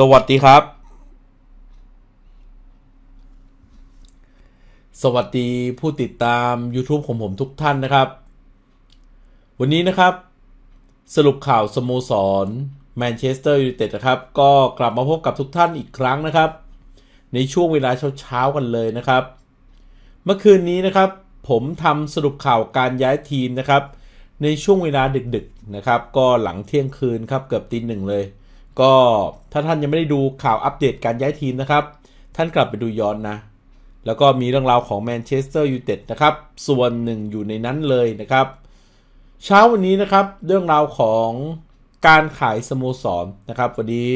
สวัสดีครับ สวัสดีผู้ติดตาม YouTube ของผมทุกท่านนะครับ วันนี้นะครับ สรุปข่าวสโมสรแมนเชสเตอร์ยูไนเต็ดนะครับก็กลับมาพบกับทุกท่านอีกครั้งนะครับ ในช่วงเวลาเช้าๆ กันเลยนะครับ เมื่อคืนนี้นะครับ ผมทำสรุปข่าวการย้ายทีมนะครับ ในช่วงเวลาดึกๆนะครับก็หลังเที่ยงคืนครับเกือบตีหนึ่งเลยก็ถ้าท่านยังไม่ได้ดูข่าวอัปเดตการย้ายทีมนะครับ ท่านกลับไปดูย้อนนะ แล้วก็มีเรื่องราวของแมนเชสเตอร์ยูไนเต็ดนะครับส่วนหนึ่งอยู่ในนั้นเลยนะครับ เช้าวันนี้นะครับเรื่องราวของการขายสโมสรนะครับวันนี้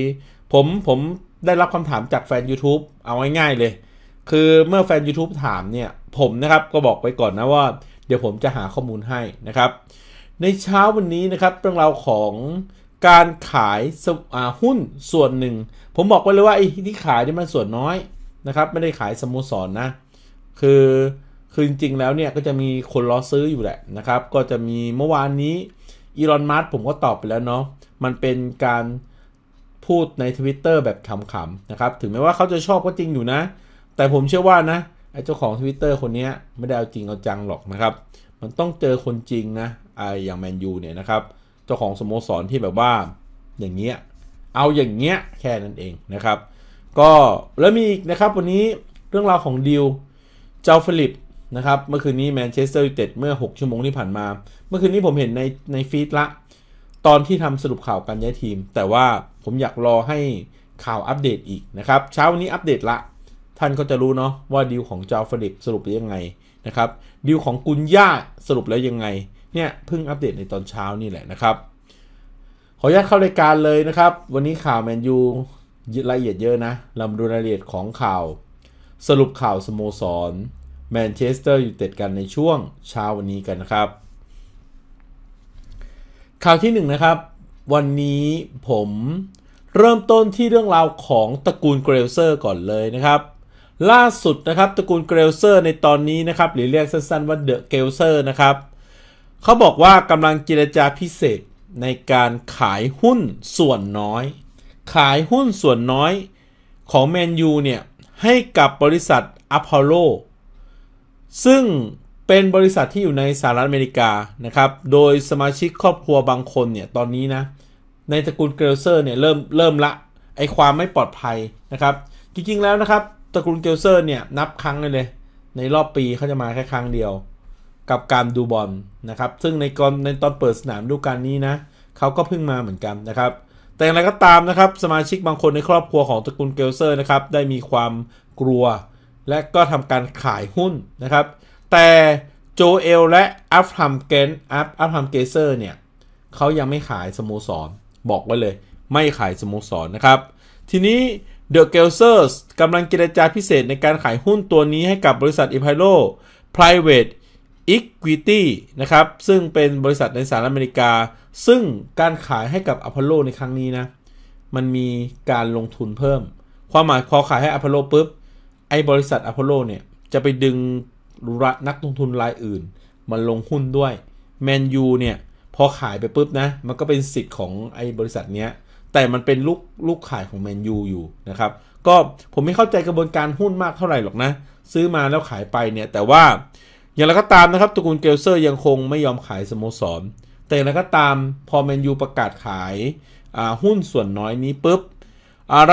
ผมผมได้รับคำถามจากแฟน YouTube เอาง่ายๆเลย คือเมื่อแฟน YouTube ถามเนี่ย ผมนะครับ ก็บอกไปก่อนนะว่า เดี๋ยวผมจะหาข้อมูลให้นะครับ ในเช้าวันนี้นะครับเรื่องราวของการขายหุ้นส่วนหนึ่ง ผมบอกไปเลยว่าไอ้ที่ขายนี่มันส่วนน้อยนะครับไม่ได้ขายสโมสรนนะ คือคือจริงๆแล้วเนี่ยก็จะมีคนรอซื้ออยู่แหละนะครับ ก็จะมีเมื่อวานนี้อีรอนมารสผมก็ตอบไปแล้วเนาะมันเป็นการพูดใน Twitter แบบขำๆนะครับ ถึงแม้ว่าเขาจะชอบก็จริงอยู่นะ แต่ผมเชื่อว่านะไอ้เจ้าของ Twitter คนนี้ไม่ได้เอาจริงเอาจังหรอกนะครับ มันต้องเจอคนจริงนะไอ้อย่างแมนยูเนี่ยนะครับจ้าของสโมสรที่แบบว่าอย่างเงี้ยเอาอย่างเงี้ยแค่นั้นเองนะครับ ก็แล้วมีอีกนะครับวันนี้เรื่องราวของดิวเจ้าฟิลิปนะครับเมื่อคืนนี้แมนเชสเตอร์ยูไนเต็ดเมื่อ 6 ชั่วโมงที่ผ่านมา เมื่อคืนนี้ผมเห็นในในฟีดละ ตอนที่ทำสรุปข่าวการย้ายทีม แต่ว่าผมอยากรอให้ข่าวอัปเดตอีกนะครับ เช้าวันี้อัปเดตละ ท่านก็จะรู้เนาะว่าดีลของเจ้าฟิลิปสรุปยังไงนะครับดีลของกุนย่าสรุปแล้วยังไงเนี่ยเพิ่งอัปเดตในตอนเช้านี่แหละนะครับ ขออนุญาตเข้ารายการเลยนะครับ วันนี้ข่าวแมนยูละเอียดเยอะนะเรามาดูรายละเอียดของข่าว สรุปข่าวสโมสรแมนเชสเตอร์อยู่เต็ดกันในช่วงเช้าวันนี้กันนะครับ ข่าวที่1นนะครับ วันนี้ผมเริ่มต้นที่เรื่องราวของตระกูลเกรลเซอร์ก่อนเลยนะครับ ล่าสุดนะครับตระกูลเกรลเซอร์ในตอนนี้นะครับ หรือเรียกสั้นๆว่าเดอะเกลเซอร์นะครับเขาบอกว่ากำลังเจรจาพิเศษในการขายหุ้นส่วนน้อย ขายหุ้นส่วนน้อยของแมนยูเนี่ย ให้กับบริษัทอพอลโลซึ่งเป็นบริษัทที่อยู่ในสหรัฐอเมริกานะครับ โดยสมาชิกครอบครัวบางคนเนี่ยตอนนี้นะในตระกูลเกลเซอร์เนี่ยเริ่มเริ่มละไอความไม่ปลอดภัยนะครับจริงๆแล้วนะครับตระกูลเกลเซอร์เนี่ยนับครั้งเลยในรอบปีเขาจะมาแค่ครั้งเดียวกับการดูบอลนะครับ ซึ่งในกรในตอนเปิดสนามดูการนี้นะเขาก็เพิ่งมาเหมือนกันนะครับ แต่อย่างไรก็ตามนะครับ สมาชิกบางคนในครอบครัวของตระกูลเกลเซอร์นะครับ ได้มีความกลัว และก็ทำการขายหุ้นนะครับ แต่โจเอลและอัฟทัมเกน อัฟ อัฟทัมเกเซอร์เนี่ยเขายังไม่ขายสโมสรบอกไว้เลย ไม่ขายสโมสรนะครับ ทีนี้เดอะเกลเซอร์สกำลังเจรจาพิเศษในการขายหุ้นตัวนี้ให้กับบริษัทอิพายโล private Equity นะครับ ซึ่งเป็นบริษัทในสหรัฐอเมริกา ซึ่งการขายให้กับอพอลโลในครั้งนี้นะ มันมีการลงทุนเพิ่ม ความหมายพอขายให้อพอลโลปุ๊บ ไอ้บริษัทอพอลโลเนี่ย จะไปดึงรันักลงทุนรายอื่นมาลงหุ้นด้วยแมนยูเนี่ย พอขายไปปุ๊บนะ มันก็เป็นสิทธิ์ของไอ้บริษัทเนี้ย แต่มันเป็นลูกลูกขายของแมนยูอยู่นะครับก็ผมไม่เข้าใจกระบวนการหุ้นมากเท่าไหร่หรอกนะซื้อมาแล้วขายไปเนี่ยแต่ว่าอย่างไรก็ตามนะครับตระกูลเกลเซอร์ยังคงไม่ยอมขายสโมสร แต่อย่างไรก็ตาม พอแมนยูประกาศขายหุ้นส่วนน้อยนี้ปุ๊บ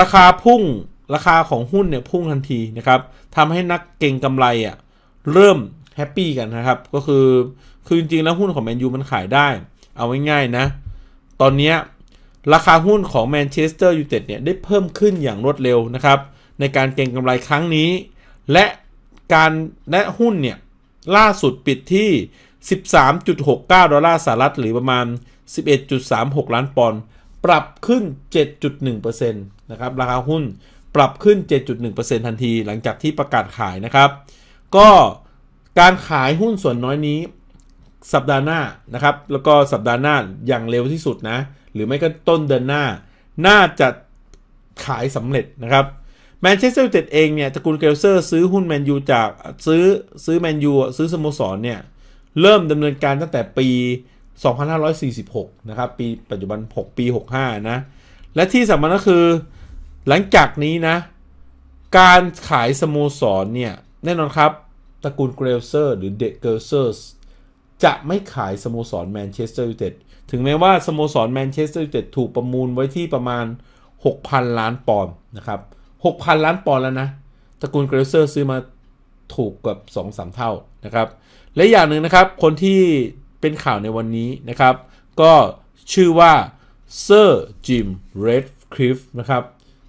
ราคาพุ่ง ราคาของหุ้น เนี่ย พุ่งทันทีนะครับ ทำให้นักเก่งกำไรอะ่ะเริ่มแฮปปี้กันนะครับ ก็คือ คือ จริงๆ แล้วหุ้นของแมนยูมันขายได้ เอาง่ายๆนะ ตอนนี้ราคาหุ้นของแมนเชสเตอร์ยูไนเต็ดเนี่ยได้เพิ่มขึ้นอย่างรวดเร็วนะครับในการเก็งกำไรครั้งนี้ และการและหุ้นเนี่ยล่าสุดปิดที่ 13.69 ดอลลาร์สหรัฐหรือประมาณ 11.36 ล้านปอนด์ปรับขึ้น 7.1%นะครับราคาหุ้นปรับขึ้น 7.1%ทันที หลังจากที่ประกาศขายนะครับ ก็การขายหุ้นส่วนน้อยนี้ สัปดาห์หน้านะครับ แล้วก็สัปดาห์หน้าอย่างเร็วที่สุดนะ หรือไม่ก็ต้นเดือนหน้า น่าจะขายสำเร็จนะครับแมนเชสเตอร์ยูไนเต็ดเองเนี่ย ตระกูลเกลเซอร์ซื้อหุ้นแมนยูจากซื้อซื้อแมนยูซื้อสโมสรเนี่ย เริ่มดำเนินการตั้งแต่ปี 2546 นะครับ ปีปัจจุบัน 6 ปี 65 นะ และที่สำคัญก็คือหลังจากนี้นะ การขายสโมสรเนี่ย แน่นอนครับ ตระกูลเกลเซอร์หรือเดเกลเซอร์จะไม่ขายสโมสรแมนเชสเตอร์ยูไนเต็ดถึงแม้ว่าสโมสรแมนเชสเตอร์ยูไนเต็ดถูกประมูลไว้ที่ประมาณ 6,000 ล้านปอนด์นะครับหกพันล้านปอนด์แล้วนะ ตระกูลเกรเซอร์ซื้อมาถูกกับสองสามเท่านะครับ และอย่างหนึ่งนะครับคนที่เป็นข่าวในวันนี้นะครับ ก็ชื่อว่าเซอร์จิมเรดคริฟนะครับ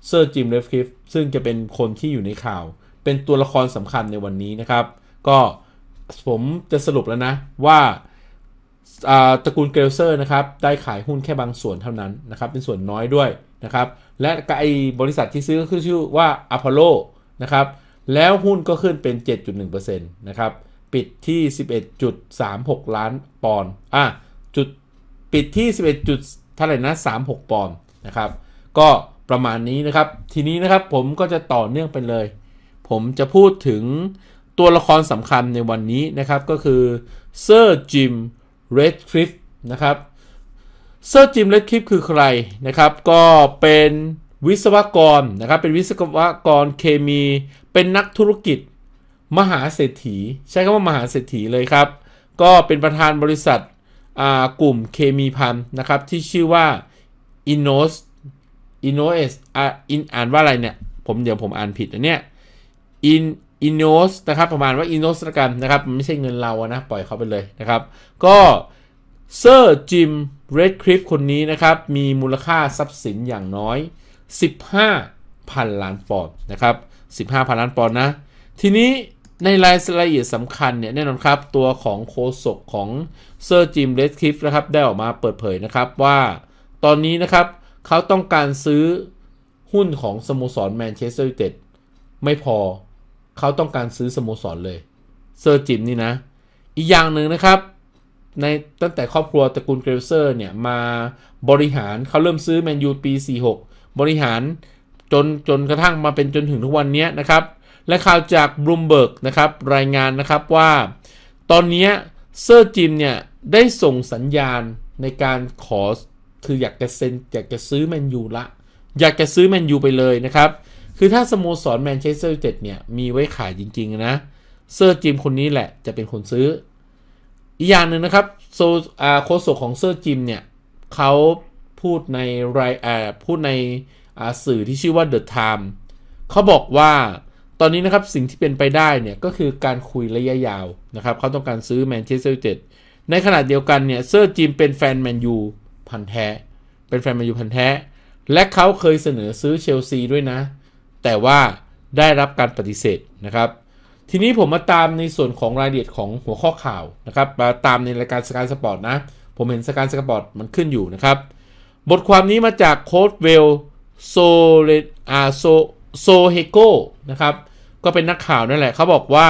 เซอร์จิมเรดคริฟซึ่งจะเป็นคนที่อยู่ในข่าว เป็นตัวละครสำคัญในวันนี้นะครับ ก็ผมจะสรุปแล้วนะว่าตระกูลเกลเซอร์นะครับได้ขายหุ้นแค่บางส่วนเท่านั้นนะครับเป็นส่วนน้อยด้วยนะครับและไอบริษัทที่ซื้อก็คือชื่อว่าอพอลโลนะครับแล้วหุ้นก็ขึ้นเป็น 7.1%นะครับ ปิดที่ 11.36 ล้านปอนด์อ่ะจุดปิดที่ 11. จุดเท่าไหร่นะ36 ปอนด์นะครับก็ประมาณนี้นะครับ ทีนี้นะครับผมก็จะต่อเนื่องไปเลย ผมจะพูดถึงตัวละครสำคัญในวันนี้นะครับ ก็คือเซอร์จิม r e d c l i f f นะครับ เซอร์จิมเรดคลิฟคือใครนะครับ ก็เป็นวิศวกร นะครับ เป็นวิศวกรเคมี เป็นนักธุรกิจมหาเศรษฐีใช้คำว่ามหาเศรษฐีเลย ครับ ก็เป็นประธานบริษัทกลุ่มเคมีพันนะครับที่ชื่อว่า Inos Inos อ่านว่าอะไรเนี่ยผมเดี๋ยวผมอ่านผิดอันเนี้ยอินโนสนะครับ ประมาณว่าอินโนสกันนะครับ มันไม่ใช่เงินเราอะนะ ปล่อยเขาไปเลยนะครับก็เซอร์จิมเรดคริฟคนนี้นะครับมีมูลค่าทรัพย์สินอย่างน้อย 15,000ล้านปอนด์นะครับ15,000ล้านปอนด์นะทีนี้ในรายละเอียดสำคัญเนี่ยแน่นอนครับตัวของโคศกของเซอร์จิมเรดคริฟนะครับได้ออกมาเปิดเผยนะครับ ว่าตอนนี้นะครับเขาต้องการซื้อหุ้นของสโมสรแมนเชสเตอร์ยูไนเต็ดไม่พอเขาต้องการซื้อสโมสรเลยเซอร์จิมนี่นะ อีกอย่างหนึ่งนะครับ ในตั้งแต่ครอบครัวตระกูลเกรเซอร์เนี่ย มาบริหารเขาเริ่มซื้อแมนยูปี 46 บริหารจนจนกระทั่งมาเป็นจนถึงทุกวันนี้นะครับ และข่าวจากบลูมเบิร์กนะครับ รายงานนะครับว่า ตอนนี้เซอร์จิมเนี่ย ได้ส่งสัญญาณในการขอ คืออยากจะเซ็นอยากจะซื้อแมนยูละอยากจะซื้อแมนยูไปเลยนะครับคือถ้าสโมสรแมนเชสเตอร์ยูไนเต็ดเนี่ย มีไว้ขายจริง ๆ นะ เซอร์จิมคนนี้แหละจะเป็นคนซื้อ อีกอย่างหนึ่งนะครับโซอาโคโซของเซอร์จิมเนี่ยเขาพูดในรายพูดในสื่อที่ชื่อว่า The Time เขาบอกว่าตอนนี้นะครับสิ่งที่เป็นไปได้เนี่ย ก็คือการคุยระยะยาวนะครับ เขาต้องการซื้อแมนเชสเตอร์ยูไนเต็ดในขณะเดียวกันเนี่ยเซอร์จิมเป็นแฟนแมนยูพันแท้ เป็นแฟนแมนยูพันแท้ และเขาเคยเสนอซื้อเชลซีด้วยนะแต่ว่าได้รับการปฏิเสธนะครับ ทีนี้ผมมาตามในส่วนของรายละเอียดของหัวข้อข่าวนะครับมาตามในรายการสกายสปอร์ตนะ ผมเห็นสกายสปอร์ตมันขึ้นอยู่นะครับ บทความนี้มาจากโค้ดเวลโซเลอาโซโซเฮโกนะครับก็เป็นนักข่าวนั่นแหละเขาบอกว่า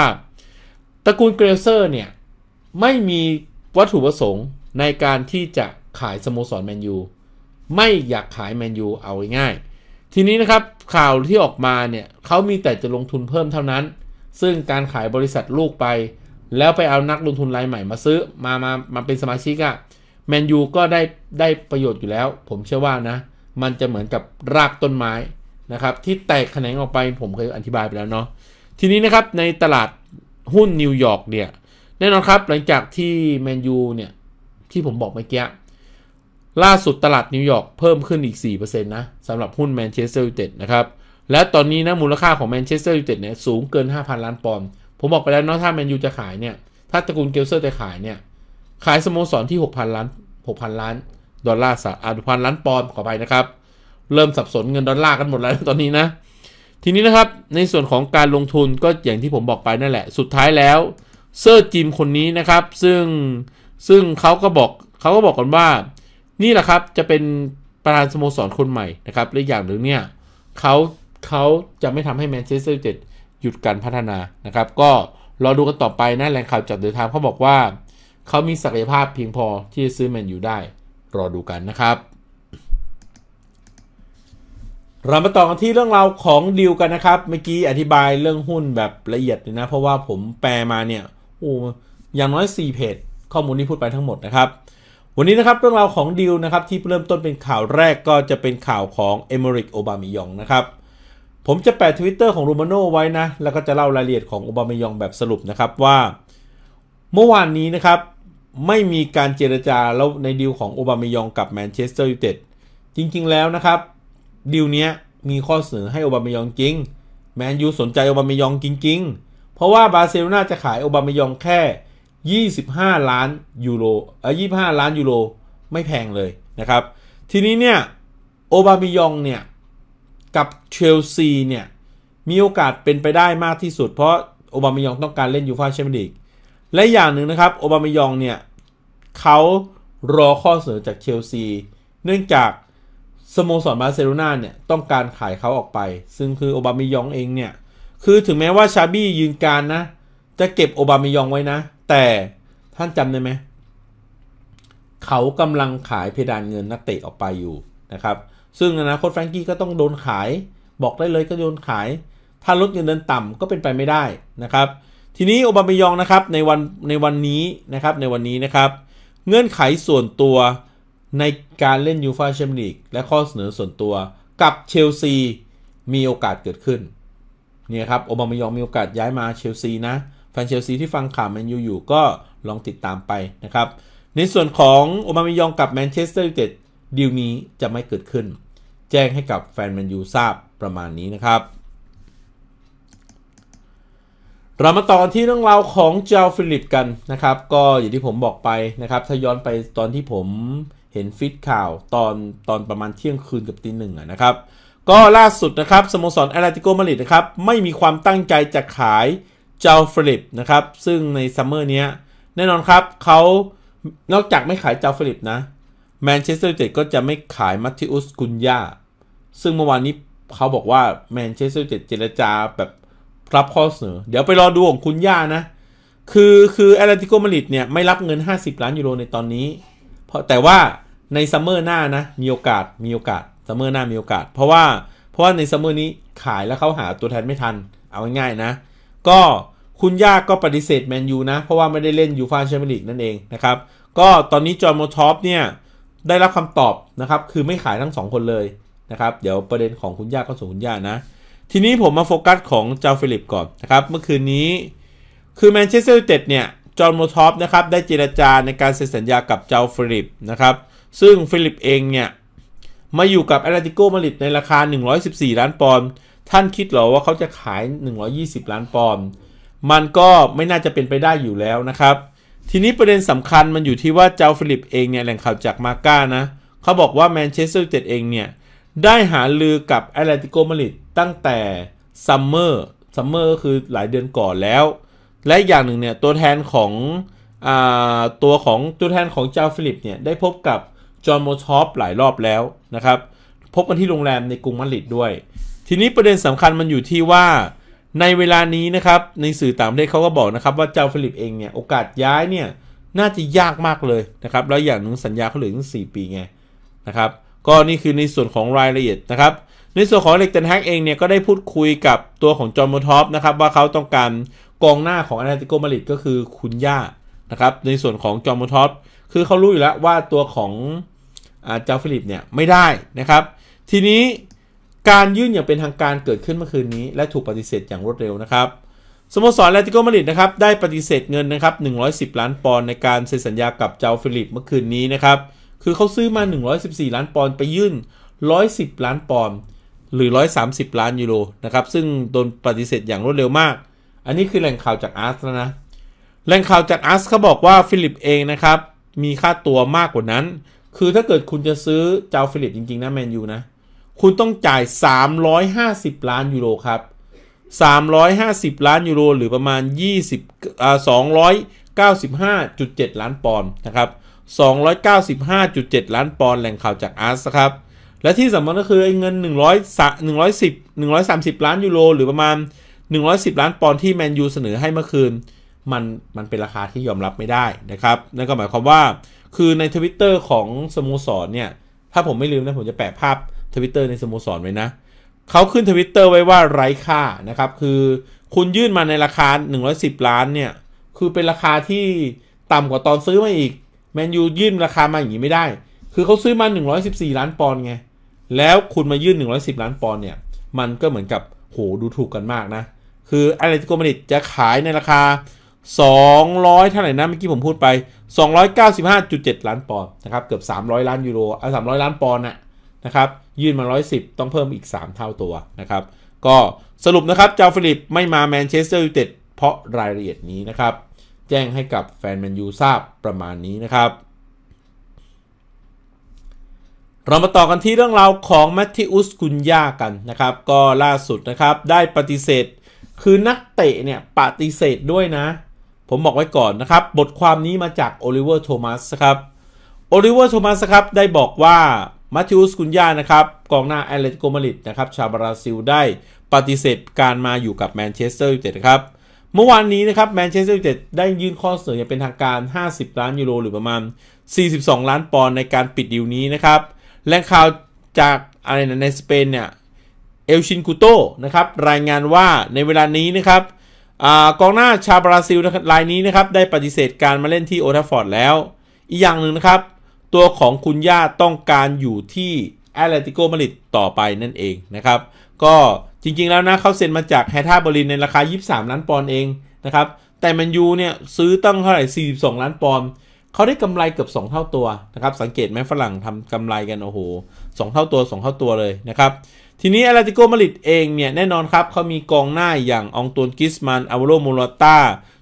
ตระกูลเกรเซอร์เนี่ย ไม่มีวัตถุประสงค์ในการที่จะขายสโมสรแมนยูไม่อยากขายแมนยูเอาง่ายๆทีนี้นะครับข่าวที่ออกมาเนี่ยเขามีแต่จะลงทุนเพิ่มเท่านั้น ซึ่งการขายบริษัทลูกไป แล้วไปเอานักลงทุนรายใหม่มาซื้อมามามาเป็นสมาชิกอะแมนยูก็ได้ได้ประโยชน์อยู่แล้วผมเชื่อว่านะ มันจะเหมือนกับรากต้นไม้นะครับที่แตกแขนงออกไปผมเคยอธิบายไปแล้วเนาะทีนี้นะครับในตลาดหุ้นนิวยอร์กเนี่ย แน่นอนครับหลังจากที่แมนยูเนี่ยที่ผมบอกเมื่อกี้ล่าสุดตลาดนิวยอร์กเพิ่มขึ้นอีก 4%นะสำหรับหุ้นแมนเชสเตอร์ยูไนเต็ดนะครับ และตอนนี้นะ มูลค่าของแมนเชสเตอร์ยูไนเต็ดเนี่ยสูงเกิน 5,000 ล้านปอนด์ผมบอกไปแล้วเนาะถ้าแมนยูจะขายเนี่ย ถ้าตระกูลเกลเซอร์จะขายเนี่ย ขายสโมสรที่ 6,000 ล้าน 6,000 ล้าน ดอลลาร์สหรัฐพันล้านปอนด์ขอไปนะครับ เริ่มสับสนเงินดอลลาร์กันหมดแล้วตอนนี้นะทีนี้นะครับในส่วนของการลงทุนก็อย่างที่ผมบอกไปนั่นแหละสุดท้ายแล้วเซอร์จิมคนนี้นะครับซึ่งซึ่งเขาก็บอกเขาก็บอกกันว่านี่แหละครับ จะเป็นประธานสโมสรคนใหม่นะครับและอย่างหนึ่งเนี่ยเขาเขาจะไม่ทำให้แมนเชสเตอร์ยูไนเต็ดหยุดการพัฒนานะครับ ก็ รอดูกันต่อไปนะแหล่งข่าวจากเดอะไทม์เขาบอกว่า เขามีศักยภาพเพียงพอที่จะซื้อแมนยูได้ รอดูกันนะครับ เรามาต่อกันที่เรื่องราวของดิวกันนะครับเมื่อกี้อธิบายเรื่องหุ้นแบบละเอียดเลยนะเพราะว่าผมแปลมาเนี่ยโอ้อย่างน้อย 4 เพจ ข้อมูลที่พูดไปทั้งหมดนะครับวันนี้นะครับ เรื่องราวของดิวนะครับที่เริ่มต้นเป็นข่าวแรกก็จะเป็นข่าวของเอเมริกโอบามิยองนะครับผมจะแปะทวิตเตอร์ของรูมาโนไว้นะ แล้วก็จะเล่ารายละเอียดของโอบามิยองแบบสรุปนะครับว่า เมื่อวานนี้นะครับ ไม่มีการเจรจา แล้วในดิวของโอบามิยองกับแมนเชสเตอร์ยูไนเต็ดจริงๆแล้วนะครับดิวเนี้ยมีข้อเสนอให้โอบามิยองจริง แมนยูสนใจโอบามิยองจริง ๆ เพราะว่าบาร์เซโลนาจะขายโอบามิยองแค่25 ล้านยูโรเอ่อ25 ล้านยูโรไม่แพงเลยนะครับ ทีนี้เนี่ยโอบามิยองเนี่ย กับเชลซีเนี่ย มีโอกาสเป็นไปได้มากที่สุดเพราะโอบามิยองต้องการเล่นยูฟ่าแชมเปี้ยนลีก และอย่างหนึ่งนะครับโอบามิยองเนี่ยเขารอข้อเสนอจากเชลซีเนื่องจากสโมสรบาร์เซโลนาเนี่ย ต้องการขายเขาออกไป ซึ่งคือโอบามิยองเองเนี่ย คือถึงแม้ว่าชาบี้ยืนการนะ จะเก็บโอบามิยองไว้นะแต่ท่านจำได้ไหมเขากำลังขายเพดานเงินนักเตะออกไปอยู่นะครับซึ่งอนาคตแฟรงกี้ก็ต้องโดนขายบอกได้เลยก็โดนขาย ถ้าลดเงินเดือนต่ำก็เป็นไปไม่ได้นะครับทีนี้โอบามายองนะครับในวันในวันนี้นะครับในวันนี้นะครับ เงื่อนไขส่วนตัวในการเล่นยูฟาแชมเปี้ยนลีกและข้อเสนอส่วนตัวกับเชลซี มีโอกาสเกิดขึ้นเนี่ยครับโอบามายองมีโอกาสย้ายมาเชลซีนะแฟนเชลซีที่ฟังข่าวแมนยูอยู่ก็ลองติดตามไปนะครับ ในส่วนของโอมามิยองกับแมนเชสเตอร์ยูไนเต็ด ดีลนี้จะไม่เกิดขึ้น แจ้งให้กับแฟนแมนยูทราบประมาณนี้นะครับ เรามาต่อที่เรื่องราวของเจ้าฟิลิปกันนะครับก็อย่างที่ผมบอกไปนะครับ ถ้าย้อนไปตอนที่ผมเห็นฟีดข่าวตอนตอนประมาณเที่ยงคืนกับตีหนึ่งนะครับ ก็ล่าสุดนะครับสโมสรแอตเลติโกมาดริดนะครับไม่มีความตั้งใจจะขายเจ้าฟิลิปนะครับ ซึ่งในซัมเมอร์นี้แน่นอนครับเขานอกจากไม่ขายเจ้าฟิลิปนะแมนเชสเตอร์ยูไนเต็ดก็จะไม่ขายมัตติอุสกุนยาซึ่งเมื่อวานนี้เขาบอกว่าแมนเชสเตอร์ยูไนเต็ดเจรจาแบบรับข้อเสนอ เดี๋ยวไปรอดูของคุณย่านะ คือคือ แอตเลติโกมาริดเนี่ย ไม่รับเงิน 50 ล้านยูโรในตอนนี้ เพราะแต่ว่าในซัมเมอร์หน้านะ มีโอกาสมีโอกาสซัมเมอร์หน้ามีโอกาสเพราะว่าเพราะว่าในซัมเมอร์นี้ขายแล้วเขาหาตัวแทนไม่ทันเอาง่ายๆนะก็คุณย่าก็ปฏิเสธแมนยูนะเพราะว่าไม่ได้เล่นยูฟาแชมเปี้ยนลีกนั่นเองนะครับก็ตอนนี้จอห์นโมทอปเนี่ยได้รับคำตอบนะครับคือไม่ขายทั้ง2คนเลยนะครับเดี๋ยวประเด็นของคุณย่าก็ส่งคุณย่านะ ทีนี้ผมมาโฟกัสของเจ้าฟิลิปก่อนนะครับ เมื่อคืนนี้คือแมนเชสเตอร์ยูไนเต็ดเนี่ยจอห์นโมทอปนะครับได้เจรจาในการเซ็นสัญญากับเจ้าฟิลิปนะครับซึ่งฟิลิปเองเนี่ยมาอยู่กับแอตเลติโกมาริดในราคา114ล้านปอนด์ท่านคิดหรอว่าเขาจะขาย 120 ล้านปอนด์ มันก็ไม่น่าจะเป็นไปได้อยู่แล้วนะครับ ทีนี้ประเด็นสำคัญมันอยู่ที่ว่าเจ้าฟิลิปเองเนี่ยแหล่งข่าวจากมาก้านะ เขาบอกว่าแมนเชสเตอร์ยูไนเต็ดเองเนี่ย ได้หาลือกับแอตเลติโกมาริดตั้งแต่ซัมเมอร์ ซัมเมอร์ก็คือหลายเดือนก่อนแล้ว และอย่างหนึ่งเนี่ยตัวแทนของอตัวของตัวแทนของเจ้าฟิลิปเนี่ย ได้พบกับจอห์นโมชอปหลายรอบแล้วนะครับ พบกันที่โรงแรมในกรุงมาดริดด้วยทีนี้ประเด็นสำคัญมันอยู่ที่ว่าในเวลานี้นะครับในสื่อต่างประเทศเขาก็บอกนะครับว่าเจ้าฟิลิปเองเนี่ยโอกาสย้ายเนี่ยน่าจะยากมากเลยนะครับแล้วอย่างหนึ่งสัญญาเขาเหลือถึงสปีไงนะครับ ก็นี่คือในส่วนของรายละเอียดนะครับในส่วนของเล็กเตนแฮกเองเนี่ยก็ได้พูดคุยกับตัวของจอห์นมอท็อปนะครับว่าเขาต้องการกองหน้าของอานาติโกมาริดก็คือคุณย่านะครับในส่วนของจอห์นมอท็อปคือเขารู้อยู่แล้วว่าตัวของอาจาฟิลิปเนี่ยไม่ได้นะครับทีนี้การยื่นอย่างเป็นทางการเกิดขึ้นเมื่อคืนนี้ และถูกปฏิเสธอย่างรวดเร็วนะครับสโมสรแอตติโกมาริดนะครับได้ปฏิเสธเงินนะครับ110 ล้านปอนด์ในการเซ็นสัญญากับเจ้าฟิลิปเมื่อคืนนี้นะครับคือเขาซื้อมา 114 ล้านปอนด์ไปยื่น 110 ล้านปอนด์หรือ 130 ล้านยูโรนะครับซึ่งโดนปฏิเสธอย่างรวดเร็วมาก อันนี้คือแหล่งข่าวจากอาร์สนะแหล่งข่าวจากอาร์สเขาบอกว่าฟิลิปเองนะครับมีค่าตัวมากกว่านั้น คือถ้าเกิดคุณจะซื้อเจ้าฟิลิปจริงๆนะแมนยูนะคุณต้องจ่าย 350 ล้านยูโรครับ 350 ล้านยูโรหรือประมาณ20อ่า295.7 ล้านปอนด์นะครับ 295.7 ล้านปอนด์แหล่งข่าวจากอาร์สครับ และที่สำคัญก็คือเงิน100 110 130 ล้านยูโรหรือประมาณ 110 ล้านปอนด์ที่แมนยูเสนอให้เมื่อคืน มันมันเป็นราคาที่ยอมรับไม่ได้นะครับ นั่นก็หมายความว่า คือในทวิตเตอร์ของสโมสรเนี่ย ถ้าผมไม่ลืมนะผมจะแปะภาพทวิตเตอร์ในสโมสรไว้นะ เขาขึ้นทวิตเตอร์ไว้ว่าไร้ค่านะครับ คือคุณยื่นมาในราคา 110 ล้านเนี่ย คือเป็นราคาที่ต่ำกว่าตอนซื้อมาอีก แมนยูยื่นราคามาอย่างนี้ไม่ได้ คือเขาซื้อมา 114 ล้านปอนด์ไง แล้วคุณมายื่น 110 ล้านปอนด์เนี่ย มันก็เหมือนกับ โหดูถูกกันมากนะ คืออะไรติโกมาดริจะขายในราคา 200เท่าไหร่นะเมื่อกี้ผมพูดไป 295.7 ล้านปอนด์นะครับเกือบ 300 ล้านยูโรเอา300 ล้านปอนด์อะนะครับยื่นมา 110 ต้องเพิ่มอีก 3 เท่าตัวนะครับก็สรุปนะครับเจ้าฟิลิปไม่มาแมนเชสเตอร์ยูไนเต็ดเพราะรายละเอียดนี้นะครับแจ้งให้กับแฟนแมนยูทราบประมาณนี้นะครับ เรามาต่อกันที่เรื่องราวของแมทธิอุสกุญยากันนะครับก็ล่าสุดนะครับได้ปฏิเสธคือนักเตะเนี่ยปฏิเสธด้วยนะ ผมบอกไว้ก่อนนะครับบทความนี้มาจากโอลิเวอร์โทมัสครับโอลิเวอร์โทมัสครับได้บอกว่ามาติอุสกุนยานะครับกองหน้าแอตเลติโกมาริดนะครับชาวบราซิล ได้ปฏิเสธการมาอยู่กับแมนเชสเตอร์ยูไนเต็ดครับ เมื่อวานนี้นะครับแมนเชสเตอร์ยูไนเต็ดได้ยื่นข้อเสนอ อย่างเป็นทางการ 50 ล้านยูโรหรือประมาณ 42 ล้านปอนด์ในการปิดดีลนี้นะครับ และข่าวจากอะไรนะในสเปนเนี่ยเอลชินกุโตนะครับ รายงานว่าในเวลานี้นะครับอกองหน้าชาวบราซิลรายนี้นะครับได้ปฏิเสธการมาเล่นที่โอทัฟฟอร์ดแล้ว อีกอย่างหนึ่งนะครับตัวของคุณย่าต้องการอยู่ที่แอตเลติโกมาริดต่อไปนั่นเองนะครับ ก็จริงๆแล้วนะเขาเซ็นมาจากแฮท่าบอลินในราคา 23 ล้านปอนด์เองนะครับแต่มันยูเนี่ยซื้อตั้งเท่าไหร่ 42 ล้านปอนด์เขาได้กำไรเกือบ 2 เท่าตัวนะครับสังเกตไหมฝรั่งทำกำไรกันโอ้โห 2 เท่าตัว 2 เท่าตัวเลยนะครับ ทีนี้แอตเลติโกมาริดเองเนี่ยแน่นอนครับเขามีกองหน้าอย่างองตวนกิสมันอาวโรมูลตา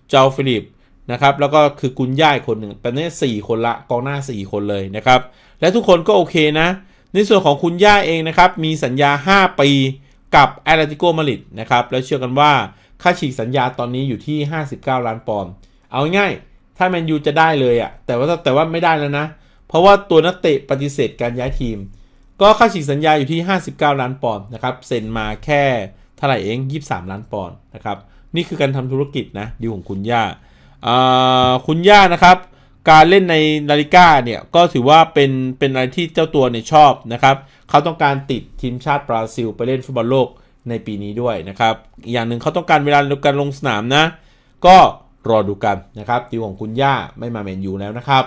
เจ้าฟิลิปนะครับแล้วก็คือคุณย่ายคนหนึ่งตอนนี้สี่คนละกองหน้า 4 คนเลยนะครับ และทุกคนก็โอเคนะ ในส่วนของคุณย่าเองนะครับ มีสัญญา 5ปีกับ แอตเลติโกมาริดนะครับ แล้วเชื่อกันว่าค่าฉีกสัญญาตอนนี้อยู่ที่ 59 ล้านปอนด์เอาง่ายถ้าแมนยูจะได้เลยอะแต่ว่าแต่ว่าไม่ได้แล้วนะ เพราะว่าตัวนักเตะปฏิเสธการย้ายทีม ก็ค่าฉีกสัญญาอยู่ที่ 59 ล้านปอนด์นะครับเซ็นมาแค่เท่าไหร่เอง 23 ล้านปอนด์นะครับนี่คือการทำธุรกิจนะดีของคุณย่าคุณย่านะครับ การเล่นในลาลิก้าเนี่ยก็ถือว่าเป็นเป็นอะไรที่เจ้าตัวเนี่ยชอบนะครับ เขาต้องการติดทีมชาติบราซิล ไปเล่นฟุตบอลโลกในปีนี้ด้วยนะครับ อย่างหนึ่งเขาต้องการเวลาในการลงสนามนะ ก็รอดูกันนะครับดิวของคุณย่าไม่มาแมนยูแล้วนะครับ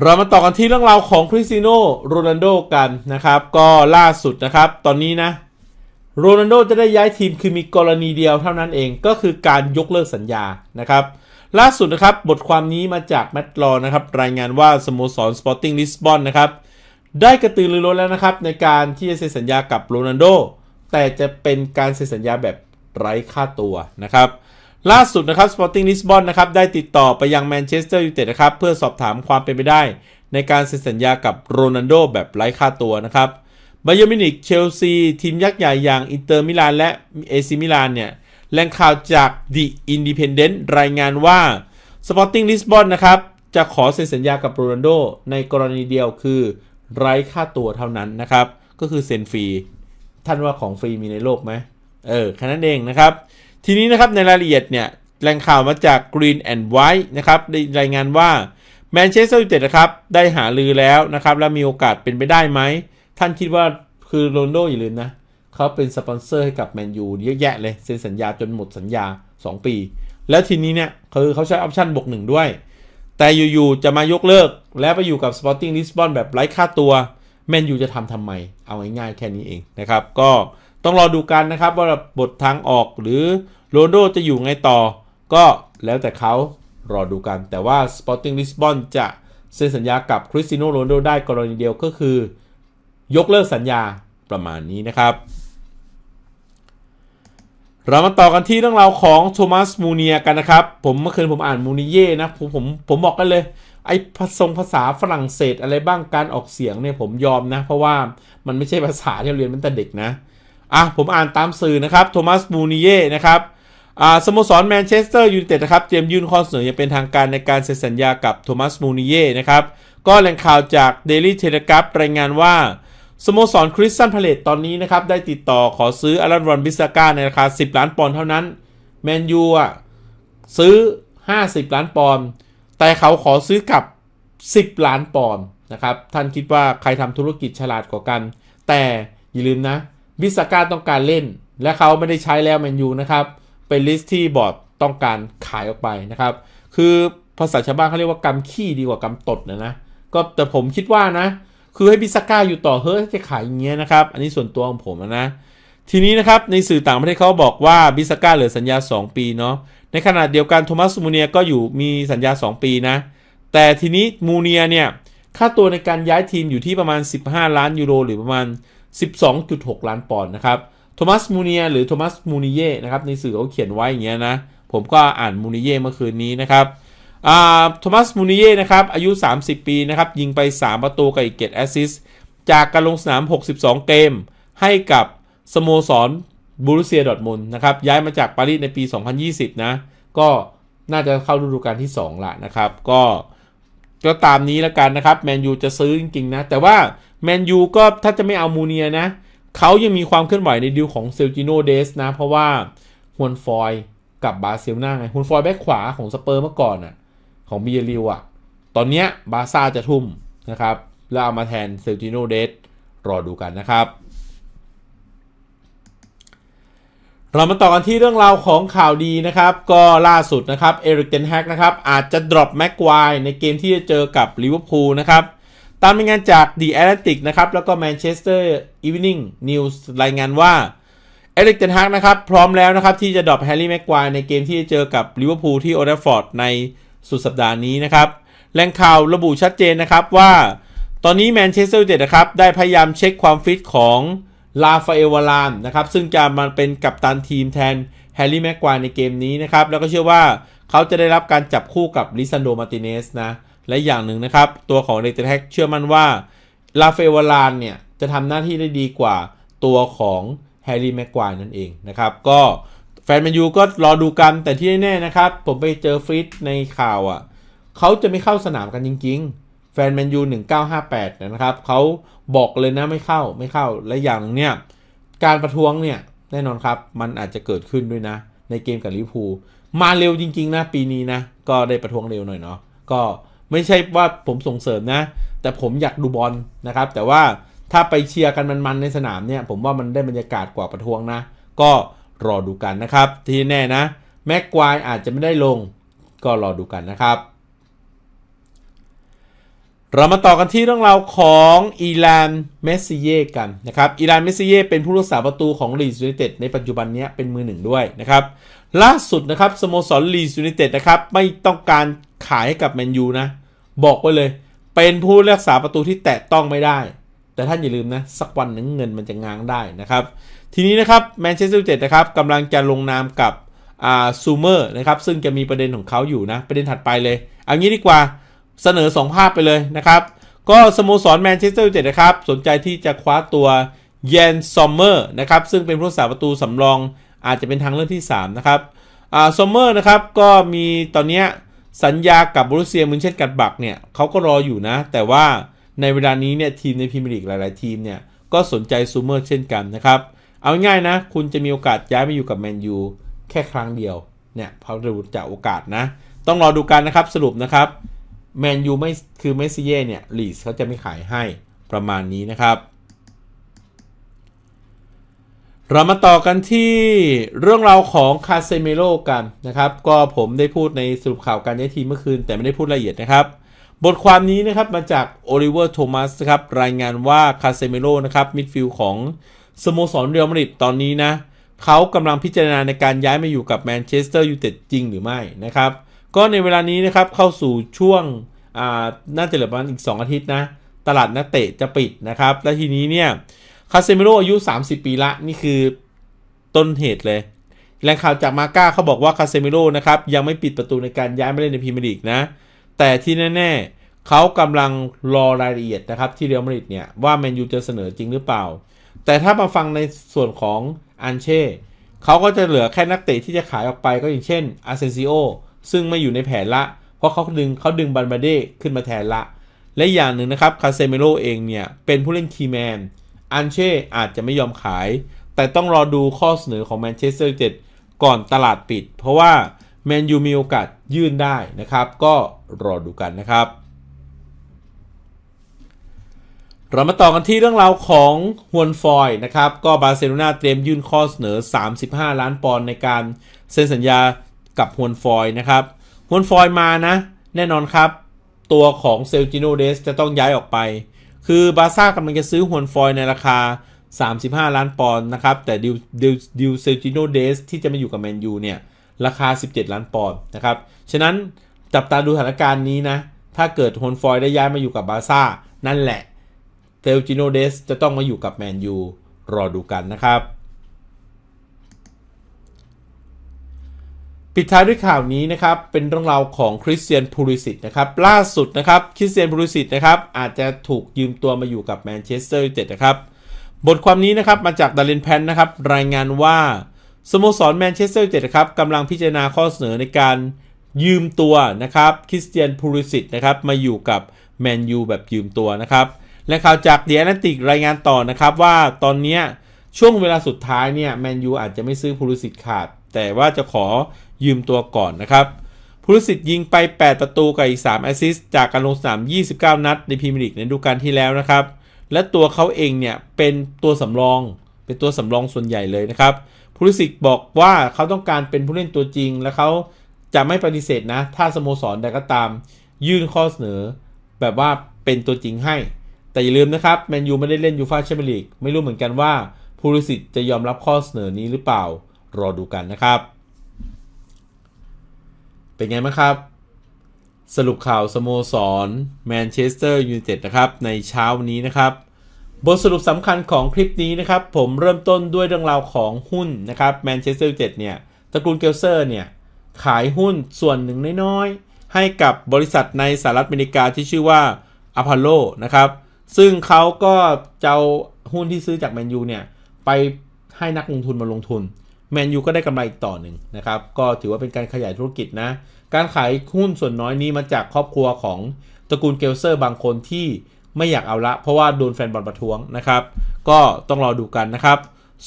เรามาต่อกันที่เรื่องราวของคริสติโนโรนัลโดกันนะครับ ก็ล่าสุดนะครับ ตอนนี้นะโรนัลโดจะได้ย้ายทีมคือมีกรณีเดียวเท่านั้นเองก็คือการยกเลิกสัญญานะครับ ล่าสุดนะครับบทความนี้มาจากแมตต์ลอนะครับรายงานว่าสโมสรสปอร์ติ้งลิสบอนนะครับได้กระตือรือร้นแล้วนะครับในการที่จะเซ็นสัญญากับโรนัลโดแต่จะเป็นการเซ็นสัญญาแบบไร้ค่าตัวนะครับ ล่าสุดนะครับสปอร์ติ้งลิสบอนนะครับได้ติดต่อไปยังแมนเชสเตอร์ยูไนเต็ดนะครับเพื่อสอบถามความเป็นไปได้ในการเซ็นสัญญากับโรนัลโดแบบไร้ค่าตัวนะครับบาเยอร์มินิกเชลซี ทีมยักษ์ใหญ่อย่างอินเตอร์มิลานและเอซิมิลานเนี่ย แหล่งข่าวจากดิอินดิเพนเดนต์รายงานว่าสปอร์ติ้งลิสบอนนะครับ จะขอเซ็นสัญญากับโรนัลโดในกรณีเดียวคือไร้ค่าตัวเท่านั้นนะครับ ก็คือเซ็นฟรี ท่านว่าของฟรีมีในโลกไหมเออแค่นั้นเองนะครับ ทีนี้นะครับ ในรายละเอียดเนี่ยแหล่งข่าวมาจาก Green and White นะครับได้รายงานว่าแมนเชสเตอร์ยูไนเต็ดนะครับได้หาลือแล้วนะครับและมีโอกาสเป็นไปได้ไหมท่านคิดว่าคือโรนโดอย่าลืมนะ เขาเป็นสปอนเซอร์ให้กับแมนยูเยอะแยะเลย เซ็นสัญญาจนหมดสัญญา 2 ปี แล้วทีนี้เนี่ยคือเขาใช้ออปชั่นบวกหนึ่งด้วย แต่อยู่ ๆ จะมายกเลิก แล้วไปอยู่กับสปอร์ติ้งลิสบอนแบบไร้ค่าตัว แมนยูจะทำทำไม เอาง่ายๆแค่นี้เองนะครับ ก็ต้องรอดูกันนะครับ ว่าบททางออกหรือโรนโดจะอยู่ไงต่อ ก็แล้วแต่เขารอดูกัน แต่ว่าปอร์ติ้งลิสบอนจะเซ็นสัญญากับคริสติโนโรนโดได้กรณีเดียวก็คือยกเลิกสัญญาประมาณนี้นะครับ เรามาต่อกันที่เรื่องราวของโทมัสมูเนียกันนะครับ ผมเมื่อคืนผมอ่านมูนิเย่นะผมผมผมบอกกันเลย ไอ้ผสมภาษาฝรั่งเศสอะไรบ้างการออกเสียงเนี่ยผมยอมนะ เพราะว่ามันไม่ใช่ภาษาที่เรียนตั้งแต่เด็กนะ อ่ะผมอ่านตามสื่อนะครับโทมัสมูนิเย่นะครับ อ่าสโมสรแมนเชสเตอร์ยูไนเต็ดนะครับเตรียมยื่นข้อเสนออย่างเป็นทางการในการเซ็นสัญญากับโทมัสมูนิเย่นะครับก็แหล่งข่าวจากเดลี่เทเลกราฟรายงานว่าสโมสรคริสตันพาเลตตอนนี้นะครับ ได้ติดต่อขอซื้ออารันรอนบิสก้าในราคา10 ล้านปอนด์เท่านั้นแมนยูอ่ะซื้อ 50 ล้านปอนด์แต่เขาขอซื้อกับ 10 ล้านปอนด์นะครับ ท่านคิดว่าใครทำธุรกิจฉลาดกว่ากัน แต่อย่าลืมนะบิสก้าต้องการเล่น และเขาไม่ได้ใช้แล้วแมนยูนะครับ เป็นลิสต์ที่บอร์ดต้องการขายออกไปนะครับ คือภาษาชาวบ้านเขาเรียกว่ากำขี้ดีกว่ากำตดนะนะก็แต่ผมคิดว่านะคือให้บิสก้าอยู่ต่อเฮ้ยจะขายอย่างเงี้ยนะครับ อันนี้ส่วนตัวของผมนะ ทีนี้ นะครับ ในสื่อต่าง ประเทศเขาบอกว่าบิสก้าเหลือสัญญา 2 ปีเนาะในขณะเดียวกันโทมัสมูเนียก็อยู่มีสัญญา 2 ปีนะ แต่ทีนี้ มูเนียเนี่ยค่าตัวในการย้ายทีมอยู่ที่ประมาณ 15 ล้านยูโรหรือประมาณ 12.6 ล้านปอนด์นะครับโทมัสมูเนีย หรือโทมัสมูนิเย่นะครับในสื่อเขาเขียนไว้อย่างเงี้ยนะผมก็อ่านมูนิเย่เมื่อคืนนี้นะครับโทมัสมูนิเย่นะครับ อายุ 30 ปี นะครับ ยิงไป 3 ประตู กับ อีกเกตแอสซิส จากการลงสนาม 62 เกม ให้กับสโมสรบูรุเซียดอทมุนนะครับ ย้ายมาจากปารีสในปี 2020 นะ ก็น่าจะเข้าฤดูกาลที่ 2ละนะครับ ก็ ก็ตามนี้แล้วกันนะครับ แมนยูจะซื้อจริงๆ นะ แต่ว่า แมนยูก็ถ้าจะไม่เอามูเนียนะ เขายังมีความเคลื่อนไหวในดิวของเซลจิโนเดสนะ เพราะว่าฮวนฟอยกับบาเซลนาไงฮวนฟอยแบ็คขวาของสเปอร์เมื่อก่อนอะ่ะของเบียริวอะตอนเนี้ยบาซ่าจะทุ่มนะครับแล้วเอามาแทนเซลติโนเดสรอดูกันนะครับ เรามาต่อกันที่เรื่องราวของข่าวดีนะครับ ก็ล่าสุดนะครับ เอริกเทนแฮกนะครับอาจจะดรอปแม็กควายในเกมที่จะเจอกับลิเวอร์พูลนะครับ ตามรายงานจาก The a t l a n t i c นะครับแล้วก็ Manchester Evening News รายงานว่า เอริกเทนแฮกนะครับ พร้อมแล้วนะครับ ที่จะดรอปแฮร์รี่แม็กควายในเกมที่จะเจอกับลิเวอร์พูลที่โอเดฟอร์ดในสุดสัปดาห์นี้นะครับ แหล่งข่าวระบุชัดเจนนะครับว่า ตอนนี้แมนเชสเตอร์ยูไนเต็ดนะครับ ได้พยายามเช็คความฟิตของลาฟาเอวารานนะครับ ซึ่งจะมาเป็นกัปตันทีมแทนแฮร์รี่แม็กควายในเกมนี้นะครับ แล้วก็เชื่อว่าเขาจะได้รับการจับคู่กับลิซันโดมาติเนสนะ และอย่างหนึ่งนะครับ ตัวของเดตเท็เชื่อมั่นว่าลาฟาเอวารานเนี่ย จะทำหน้าที่ได้ดีกว่าตัวของแฮร์รี่แม็กควายนั่นเองนะครับ ก็แฟนแมนยูก็รอดูกันแต่ที่แน่ๆนะครับ ผมไปเจอฟรีดในข่าวอะ่ะเขาจะไม่เข้าสนามกันจริง ๆ แฟนแมนยู1958 นะครับเขาบอกเลยนะไม่เข้าไม่เข้าและอย่างนึงเนี่ยการประท้วงเนี่ยแน่นอนครับ มันอาจจะเกิดขึ้นด้วยนะ ในเกมกับลิพูมาเร็วจริงๆนะปีนี้นะก็ได้ประท้วงเร็วหน่อยเนาะก็ไม่ใช่ว่าผมส่งเสริมนะ แต่ผมอยากดูบอลนะครับ แต่ว่าถ้าไปเชียร์กันมันๆในสนามเนี่ยผมว่ามันได้บรรยากาศกว่าประท้วงนะ ก็รอดูกันนะครับที่แน่นะแม็กควายอาจจะไม่ได้ลงก็รอดูกันนะครับ เรามาต่อกันที่เรื่องราวของ อีลานเมสซิเย่กันนะครับอีลานเมสซิเย่เป็นผู้รักษาประตูของลีสยูนิเต็ดในปัจจุบันนี้เป็นมือหนึ่งด้วยนะครับ ล่าสุดนะครับ สโมสรลีสยูนิเต็ดนะครับ ไม่ต้องการขายให้กับแมนยูนะ บอกไว้เลย เป็นผู้รักษาประตูที่แตะต้องไม่ได้ แต่ท่านอย่าลืมนะสักวันหนึ่งเงินมันจะง้างได้นะครับทีนี้นะครับแมนเชสเตอร์ยูไนเต็ดนะครับกำลังจะลงนามกับอ่าซูเมอร์นะครับซึ่งจะมีประเด็นของเขาอยู่นะประเด็นถัดไปเลยเอางี้ดีกว่าเสนอ 2 ภาพไปเลยนะครับก็สโมสรแมนเชสเตอร์ยูไนเต็ดนะครับสนใจที่จะคว้าตัวเยนซอมเมอร์นะครับซึ่งเป็นผู้รักษาประตูสำรองอาจจะเป็นทางเลือกที่3นะครับอ่าซอมเมอร์นะครับก็มีตอนนี้สัญญากับบรูเซียมึนเช่นกัดบักเนี่ยเขาก็รออยู่นะ แต่ว่าในเวลานี้เนี่ยทีมในพรีเมียร์ลีกหลาย ๆ ทีมเนี่ยก็สนใจซูเมอร์เช่นกันนะครับเอาง่ายนะคุณจะมีโอกาสย้ายไปอยู่กับแมนยูแค่ครั้งเดียว เนี่ยพอดูจากโอกาสนะ ต้องรอดูกันนะครับสรุปนะครับแมนยูไม่คือเมสซีเย่เนี่ยลีสเขาจะไม่ขายให้ประมาณนี้นะครับ เรามาต่อกันที่เรื่องราวของคาเซเมโรกันนะครับ ก็ผมได้พูดในสรุปข่าวการย้ายทีมเมื่อคืนแต่ไม่ได้พูดละเอียดนะครับ บทความนี้นะครับมาจากโอลิเวอร์ โทมัสครับรายงานว่าคาเซเมโรนะครับมิดฟิลด์ของสโมสรเรอัลมาดริดตอนนี้นะเขากำลังพิจารณาในการย้ายมาอยู่กับแมนเชสเตอร์ยูไนเต็ดจริงหรือไม่นะครับ ก็ในเวลานี้นะครับเข้าสู่ช่วงน่าจะเหลือประมาณอีก 2 อาทิตย์นะ ตลาดนักเตะจะปิดนะครับ และทีนี้เนี่ยคาเซมิโรอายุ 30 ปีละ นี่คือต้นเหตุเลยแหล่งข่าวจากมาก้าเขาบอกว่าคาเซมิโรนะครับ ยังไม่ปิดประตูในการย้ายมาเล่นในพรีเมียร์ลีกนะแต่ที่แน่ ๆเขากำลังรอรายละเอียดนะครับที่เรอัลมาดริดเนี่ยว่าแมนยูจะเสนอจริงหรือเปล่าแต่ถ้ามาฟังในส่วนของอันเช่เขาก็จะเหลือแค่นักเตะที่จะขายออกไปก็อย่างเช่น อาเซนซิโอ ซึ่งไม่อยู่ในแผนละ เพราะเขาดึงเขาดึงบันบาเด้ขึ้นมาแทนละ และอย่างหนึ่งนะครับคาเซเมโรเองเนี่ย เป็นผู้เล่นคีแมนอันเช่อาจจะไม่ยอมขาย แต่ต้องรอดูข้อเสนอของแมนเชสเตอร์ยูไนเต็ดก่อนตลาดปิด เพราะว่าแมนยูมีโอกาสยื่นได้นะครับก็รอดูกันนะครับเรามาต่อกันที่เรื่องราวของฮวนฟอยนะครับ ก็บาร์เซโลนาเตรียมยื่นข้อเสนอ 35 ล้านปอนด์ในการเซ็นสัญญากับฮวนฟอยนะครับฮวนฟอยมานะ แน่นอนครับ ตัวของเซลจิโนเดสจะต้องย้ายออกไป คือบาร์ซ่ากำลังจะซื้อฮวนฟอยในราคา 35 ล้านปอนด์นะครับ แต่ดิวดิวดิวเซลจิโนเดสที่จะมาอยู่กับแมนยูเนี่ย ราคา 17 ล้านปอนด์นะครับ ฉะนั้นจับตาดูสถานการณ์นี้นะถ้าเกิดฮวนฟอยได้ย้ายมาอยู่กับบาร์ซ่า นั่นแหละเทลจิโนเดสจะต้องมาอยู่กับ แมนยู รอดูกันนะครับ ปิดท้ายด้วยข่าวนี้นะครับเป็นเรื่องราวของคริสเตียนพูริสิตนะครับล่าสุดนะครับคริสเตียนพูริสิตนะครับอาจจะถูกยืมตัวมาอยู่กับแมนเชสเตอร์ยูไนเต็ดนะครับบทความนี้นะครับมาจากดารินแพนนะครับ รายงานว่าสโมสรแมนเชสเตอร์ยูไนเต็ดครับกำลังพิจารณาข้อเสนอในการยืมตัวนะครับคริสเตียนพูริสิตนะครับมาอยู่กับแมนยูแบบยืมตัวนะครับและข่าวจากเดียร์แลนติกรายงานต่อนะครับว่าตอนนี้ช่วงเวลาสุดท้ายเนี่ยแมนยูอาจจะไม่ซื้อพูลิสิ์ขาด แต่ว่าจะขอยืมตัวก่อนนะครับ พูลิสิ์ยิงไป 8 ประตูกับอีก3แอสซิสต์จากการลงสนาม29 นัด ในพรีเมียร์ลีกในฤดูกาลที่แล้วนะครับ และตัวเขาเองเนี่ยเป็นตัวสำรอง เป็นตัวสำรองส่วนใหญ่เลยนะครับพูลิสิ์บอกว่าเขาต้องการเป็นผู้เล่นตัวจริง และเขาจะไม่ปฏิเสธนะ ถ้าสโมสรใดก็ตามยื่นข้อเสนอ แบบว่าเป็นตัวจริงให้แต่อย่าลืมนะครับ แมนยูไม่ได้เล่นยูฟาแชมเปี้ยนลีกไม่รู้เหมือนกันว่าพูลิสิตจะยอมรับข้อเสนอนี้หรือเปล่ารอดูกันนะครับ เป็นไงบ้างครับ สรุปข่าวสโมสรแมนเชสเตอร์ยูไนเต็ดนะครับ ในเช้านี้นะครับ บทสรุปสำคัญของคลิปนี้นะครับ ผมเริ่มต้นด้วยเรื่องราวของหุ้นนะครับแมนเชสเตอร์ยูไนเต็ดเนี่ย ตระกูลเกลเซอร์เนี่ย ขายหุ้นส่วนหนึ่งน้อยๆให้กับบริษัทในสหรัฐอเมริกาที่ชื่อว่าอพอลโลนะครับซึ่งเขาก็จะาหุ้นที่ซื้อจากแมนยูเนี่ย ไปให้นักลงทุนมาลงทุน แมนยูก็ได้กำไรอีกต่อหนึ่งนะครับ ก็ถือว่าเป็นการขยายธุรกิจนะ การขายหุ้นส่วนน้อยนี้มาจากครอบครัวของตระกูลเกลเซอร์บางคนที่ไม่อยากเอาละ เพราะว่าโดนแฟนบอลประท้วงนะครับ ก็ต้องรอดูกันนะครับ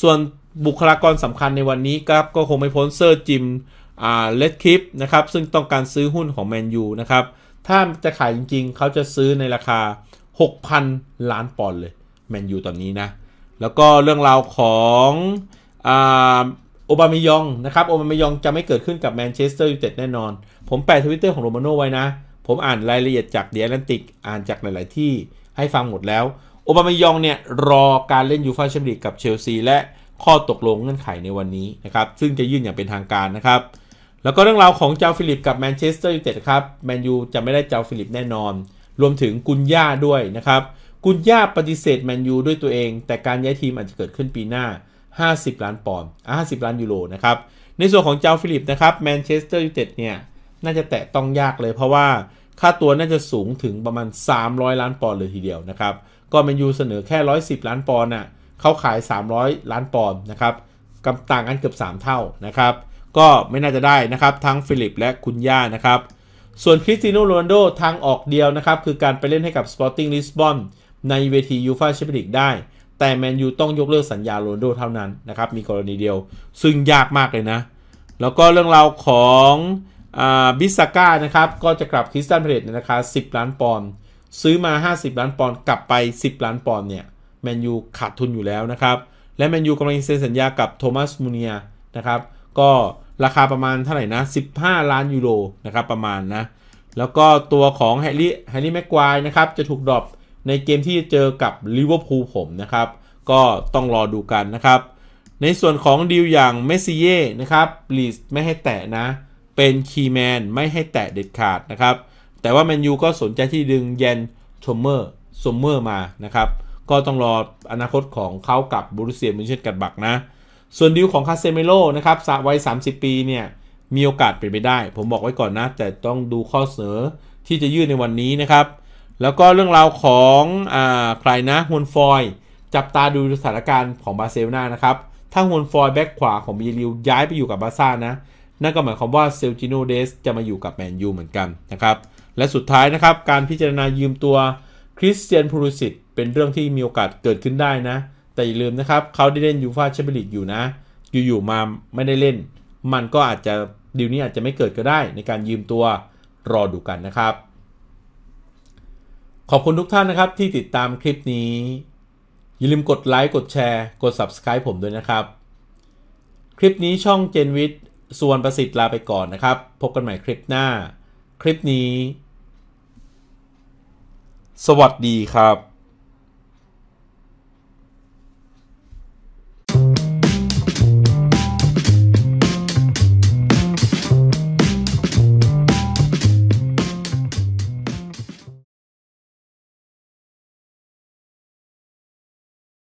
ส่วนบุคลากรสำคัญในวันนี้ครับก็คงไม่พ้นเซอร์จิมอ่าเลดคิปนะครับ ซึ่งต้องการซื้อหุ้นของแมนยูนะครับ ถ้าจะขายจริงๆเขาจะซื้อในราคา6,000 ล้านปอนด์เลย แมนยูตอนนี้นะ แล้วก็เรื่องราวของโอบามยองนะครับโอบามยองจะไม่เกิดขึ้นกับแมนเชสเตอร์ยูไนเต็ดแน่นอน ผมแปะทวิตเตอร์ของโรมาโนไว้นะ ผมอ่านรายละเอียดจากเดียร์แลนติกอ่านจากหลายๆที่ให้ฟังหมดแล้วโอบามยองเนี่ยรอการเล่นยูฟ่าแชมเปี้ยนลีกกับเชลซีและข้อตกลงเงื่อนไขในวันนี้นะครับ ซึ่งจะยื่นอย่างเป็นทางการนะครับ แล้วก็เรื่องราวของเจ้าฟิลิปกับแมนเชสเตอร์ยูไนเต็ดครับแมนยูจะไม่ได้เจ้าฟิลิปแน่นอนรวมถึงกุญย่าด้วยนะครับ กุญย่าปฏิเสธแมนยูด้วยตัวเอง แต่การย้ายทีมอาจจะเกิดขึ้นปีหน้า 50 ล้านปอนด์50 ล้านยูโรนะครับ ในส่วนของเจ้าฟิลิปนะครับแมนเชสเตอร์ยูไนเต็ดเนี่ย น่าจะแตะต้องยากเลย เพราะว่าค่าตัวน่าจะสูงถึงประมาณ 300 ล้านปอนด์เลยทีเดียวนะครับ ก็แมนยูเสนอแค่ 110 ล้านปอนด์น่ะเขาขาย 300 ล้านปอนด์นะครับกบต่างกันเกือบ 3 เท่านะครับ ก็ไม่น่าจะได้นะครับ ทั้งฟิลิป และคุณย่านะครับส่วนคริสติโนโรนโดทางออกเดียวนะครับ คือการไปเล่นให้กับ Sporting Lisbon ในเวทียูฟาแชมเปี้ยนลีกได้ แต่แมนยูต้องยกเลิกสัญญาโรนโดเท่านั้นนะครับ มีกรณีเดียวซึ่งยากมากเลยนะ แล้วก็เรื่องราวของบิสก้านะครับ ก็จะกลับคริสตันเพลตในราคา10 ล้านปอนด์ซื้อมา 50 ล้านปอนด์กลับไป 10 ล้านปอนด์เนี่ยแมนยูขาดทุนอยู่แล้วนะครับและแมนยูกำลังเซ็นสัญญากับโทมัสมูเนียนะครับก็ราคาประมาณเท่าไหร่นะ 15 ล้านยูโรนะครับประมาณนะ แล้วก็ตัวของแฮร์รี่แฮร์รี่แม็กควายนะครับ จะถูกดรอปในเกมที่จะเจอกับลิเวอร์พูลผมนะครับ ก็ต้องรอดูกันนะครับ ในส่วนของดีลอย่าง เมสซี่เย่นะครับลีสไม่ให้แตะนะ เป็นคีแมนไม่ให้แตะเด็ดขาดนะครับ แต่ว่าแมนยูก็สนใจที่ดึงเยนชมเมอร์ซมเมอร์มานะครับ ก็ต้องรออนาคตของเขากับบรูเซียมิเชนกัดบักนะส่วนดิวของคาเซเมโลนะครับสาวัย30 ปีเนี่ยมีโอกาสเป็นไปได้ ผมบอกไว้ก่อนนะ แต่ต้องดูข้อเสนอที่จะยื่นในวันนี้นะครับ แล้วก็เรื่องราวของอ่าใครนะฮวนฟอย จับตาดูสถานการณ์ของบาเซโลนานะครับถ้าฮวนฟอยแบ็กขวาของบรีิวย้ายไปอยู่กับบาซ่านะนั่นก็หมายความว่าเซลจิโนเดสจะมาอยู่กับแมนยูเหมือนกันนะครับ และสุดท้ายนะครับ การพิจารณายืมตัวคริสเตียนพูริสิตเป็นเรื่องที่มีโอกาสเกิดขึ้นได้นะแต่อย่าลืมนะครับ เขาได้เล่นยูฟาแชมเปี้ยนลีกอยู่นะ อยู่ๆ มาไม่ได้เล่น มันก็อาจจะดีลนี้อาจจะไม่เกิดก็ได้ ในการยืมตัวรอดูกันนะครับ ขอบคุณทุกท่านนะครับที่ติดตามคลิปนี้ อย่าลืมกดไลค์กดแชร์กด Subscribe ผมด้วยนะครับ คลิปนี้ช่องเจนวิทย์ส่วนประสิทธิ์ลาไปก่อนนะครับ พบกันใหม่คลิปหน้า คลิปนี้ สวัสดีครับ